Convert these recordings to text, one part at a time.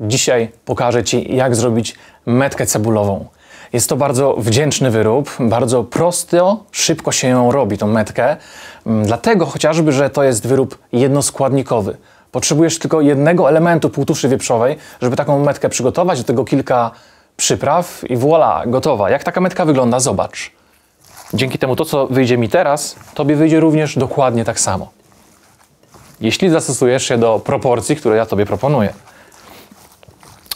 Dzisiaj pokażę Ci, jak zrobić metkę cebulową. Jest to bardzo wdzięczny wyrób, bardzo prosto, szybko się ją robi, tą metkę, mm, dlatego chociażby, że to jest wyrób jednoskładnikowy. Potrzebujesz tylko jednego elementu półtuszy wieprzowej, żeby taką metkę przygotować, do tego kilka przypraw i voila, gotowa. Jak taka metka wygląda, zobacz. Dzięki temu to, co wyjdzie mi teraz, Tobie wyjdzie również dokładnie tak samo. Jeśli zastosujesz się do proporcji, które ja Tobie proponuję.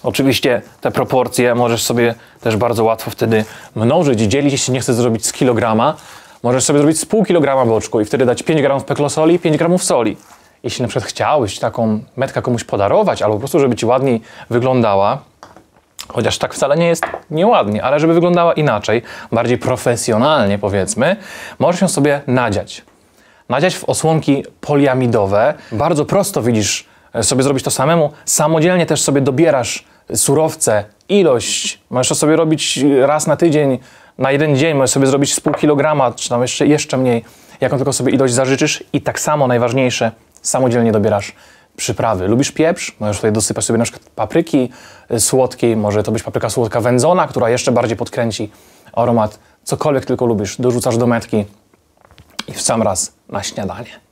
Oczywiście te proporcje możesz sobie też bardzo łatwo wtedy mnożyć, dzielić, jeśli nie chcesz zrobić z kilograma. Możesz sobie zrobić z pół kilograma boczku i wtedy dać 5 gramów peklosoli i 5 gramów soli. Jeśli na przykład chciałeś taką metkę komuś podarować, albo po prostu, żeby ci ładniej wyglądała, chociaż tak wcale nie jest nieładnie, ale żeby wyglądała inaczej, bardziej profesjonalnie powiedzmy, możesz ją sobie nadziać. Nadziać w osłonki poliamidowe. Bardzo prosto widzisz, e, sobie zrobić to samemu. Samodzielnie też sobie dobierasz surowce, ilość. Możesz to sobie robić e, raz na tydzień, na jeden dzień, możesz sobie zrobić z pół kilograma, czy tam jeszcze, jeszcze mniej, jaką tylko sobie ilość zażyczysz. I tak samo najważniejsze, samodzielnie dobierasz przyprawy. Lubisz pieprz? Możesz tutaj dosypać sobie na przykład papryki e, słodkiej, może to być papryka słodka wędzona, która jeszcze bardziej podkręci aromat. Cokolwiek tylko lubisz, dorzucasz do metki i w sam raz na śniadanie.